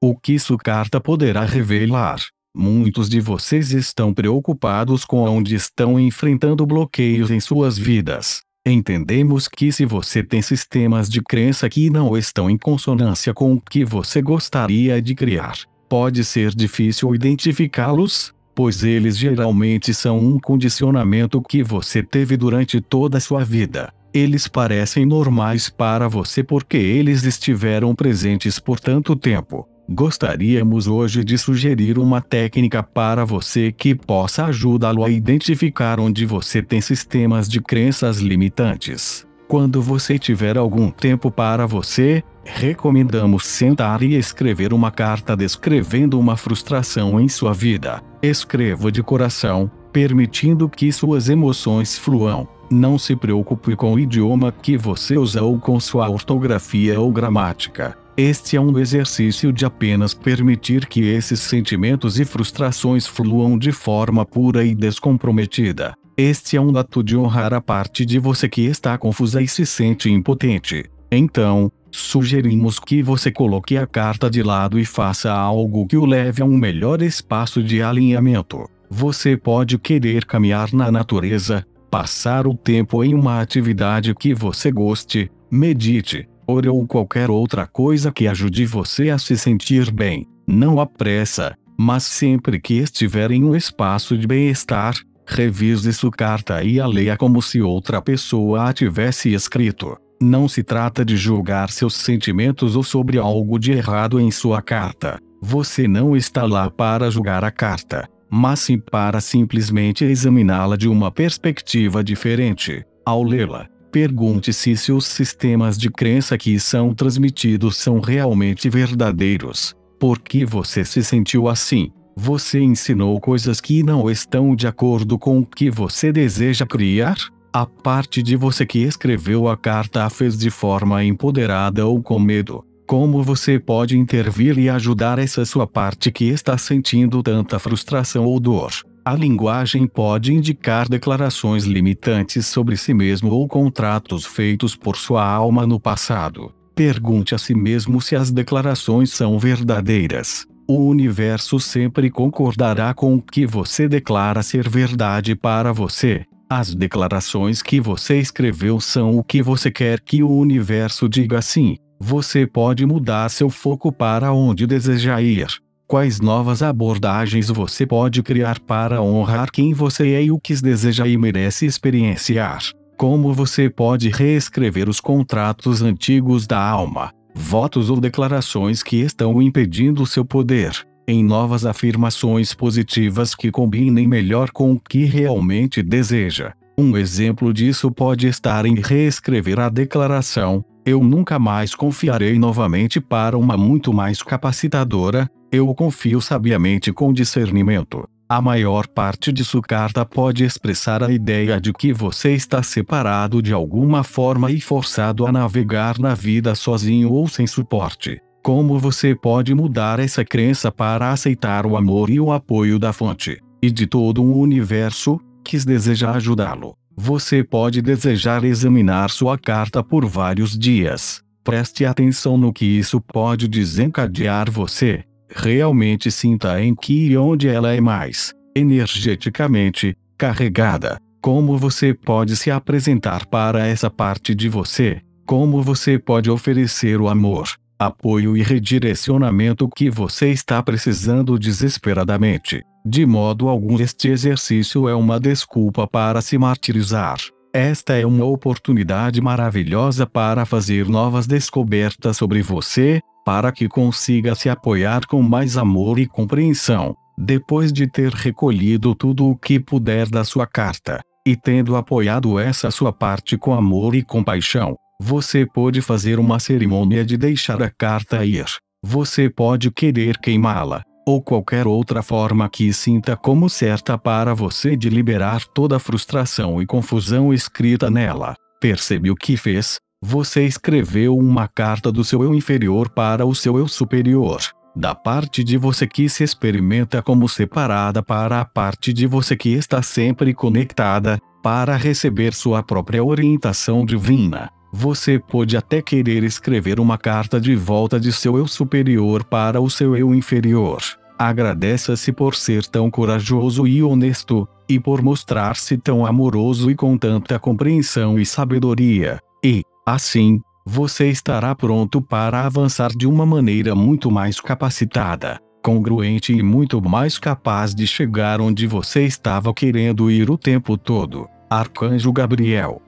O que sua carta poderá revelar? Muitos de vocês estão preocupados com onde estão enfrentando bloqueios em suas vidas. Entendemos que se você tem sistemas de crença que não estão em consonância com o que você gostaria de criar, pode ser difícil identificá-los, pois eles geralmente são um condicionamento que você teve durante toda a sua vida. Eles parecem normais para você porque eles estiveram presentes por tanto tempo. Gostaríamos hoje de sugerir uma técnica para você que possa ajudá-lo a identificar onde você tem sistemas de crenças limitantes. Quando você tiver algum tempo para você, recomendamos sentar e escrever uma carta descrevendo uma frustração em sua vida. Escreva de coração, permitindo que suas emoções fluam. Não se preocupe com o idioma que você usa ou com sua ortografia ou gramática. Este é um exercício de apenas permitir que esses sentimentos e frustrações fluam de forma pura e descomprometida. Este é um ato de honrar a parte de você que está confusa e se sente impotente. Então, sugerimos que você coloque a carta de lado e faça algo que o leve a um melhor espaço de alinhamento. Você pode querer caminhar na natureza, passar o tempo em uma atividade que você goste, medite, ou qualquer outra coisa que ajude você a se sentir bem. Não há pressa, mas sempre que estiver em um espaço de bem-estar, revise sua carta e a leia como se outra pessoa a tivesse escrito. Não se trata de julgar seus sentimentos ou sobre algo de errado em sua carta. Você não está lá para julgar a carta, mas sim para simplesmente examiná-la de uma perspectiva diferente. Ao lê-la, Pergunte-se se os sistemas de crença que são transmitidos são realmente verdadeiros. Por que você se sentiu assim? Você ensinou coisas que não estão de acordo com o que você deseja criar? A parte de você que escreveu a carta a fez de forma empoderada ou com medo. Como você pode intervir e ajudar essa sua parte que está sentindo tanta frustração ou dor? A linguagem pode indicar declarações limitantes sobre si mesmo ou contratos feitos por sua alma no passado. Pergunte a si mesmo se as declarações são verdadeiras. O universo sempre concordará com o que você declara ser verdade para você. As declarações que você escreveu são o que você quer que o universo diga sim. Você pode mudar seu foco para onde deseja ir. Quais novas abordagens você pode criar para honrar quem você é e o que deseja e merece experienciar? Como você pode reescrever os contratos antigos da alma, votos ou declarações que estão impedindo seu poder? em novas afirmações positivas que combinem melhor com o que realmente deseja. Um exemplo disso pode estar em reescrever a declaração: Eu nunca mais confiarei novamente para uma muito mais capacitadora, eu o confio sabiamente com discernimento. A maior parte de sua carta pode expressar a ideia de que você está separado de alguma forma e forçado a navegar na vida sozinho ou sem suporte. Como você pode mudar essa crença para aceitar o amor e o apoio da fonte, e de todo um universo, que deseja ajudá-lo? Você pode desejar examinar sua carta por vários dias. Preste atenção no que isso pode desencadear você realmente sinta em que e onde ela é mais energeticamente carregada. Como você pode se apresentar para essa parte de você? Como você pode oferecer o amor, apoio e redirecionamento que você está precisando desesperadamente? De modo algum, este exercício é uma desculpa para se martirizar. Esta é uma oportunidade maravilhosa para fazer novas descobertas sobre você, para que consiga se apoiar com mais amor e compreensão, depois de ter recolhido tudo o que puder da sua carta, e tendo apoiado essa sua parte com amor e compaixão, você pode fazer uma cerimônia de deixar a carta ir. Você pode querer queimá-la, ou qualquer outra forma que sinta como certa para você de liberar toda a frustração e confusão escrita nela. Percebe o que fez? Você escreveu uma carta do seu eu inferior para o seu eu superior, da parte de você que se experimenta como separada para a parte de você que está sempre conectada, para receber sua própria orientação divina. Você pode até querer escrever uma carta de volta de seu eu superior para o seu eu inferior. Agradeça-se por ser tão corajoso e honesto, e por mostrar-se tão amoroso e com tanta compreensão e sabedoria. E, Assim, você estará pronto para avançar de uma maneira muito mais capacitada, congruente e muito mais capaz de chegar onde você estava querendo ir o tempo todo. Arcanjo Gabriel